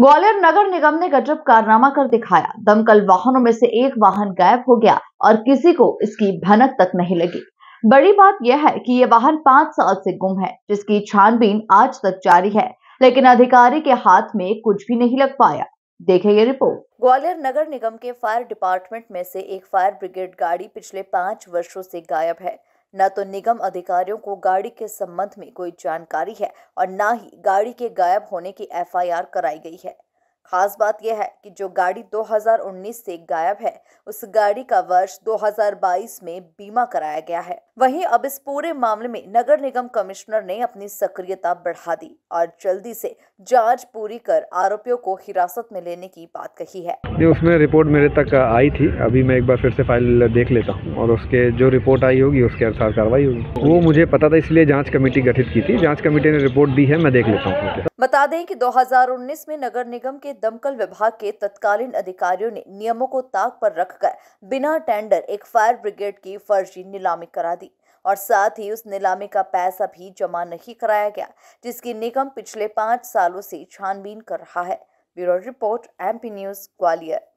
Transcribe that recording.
ग्वालियर नगर निगम ने गजब कारनामा कर दिखाया दमकल वाहनों में से एक वाहन गायब हो गया और किसी को इसकी भनक तक नहीं लगी बड़ी बात यह है कि ये वाहन पांच साल से गुम है जिसकी छानबीन आज तक जारी है लेकिन अधिकारी के हाथ में कुछ भी नहीं लग पाया देखे ये रिपोर्ट ग्वालियर नगर निगम के फायर डिपार्टमेंट में से एक फायर ब्रिगेड गाड़ी पिछले पांच वर्षों से गायब है न तो निगम अधिकारियों को गाड़ी के संबंध में कोई जानकारी है और न ही गाड़ी के गायब होने की एफआईआर कराई गई है खास बात यह है कि जो गाड़ी 2019 से गायब है उस गाड़ी का वर्ष 2022 में बीमा कराया गया है वहीं अब इस पूरे मामले में नगर निगम कमिश्नर ने अपनी सक्रियता बढ़ा दी और जल्दी से जांच पूरी कर आरोपियों को हिरासत में लेने की बात कही है उसमें रिपोर्ट मेरे तक आई थी अभी मैं एक बार फिर से फाइल देख लेता हूँ और उसके जो रिपोर्ट आई होगी उसके अनुसार कार्रवाई होगी वो मुझे पता था इसलिए जाँच कमेटी गठित की थी जाँच कमेटी ने रिपोर्ट दी है मैं देख लेता हूँ बता दें की दो में नगर निगम के दमकल विभाग के तत्कालीन अधिकारियों ने नियमों को ताक पर रखकर बिना टेंडर एक फायर ब्रिगेड की फर्जी नीलामी करा दी और साथ ही उस नीलामी का पैसा भी जमा नहीं कराया गया जिसकी निगम पिछले पाँच सालों से छानबीन कर रहा है bureau report MP news Gwalior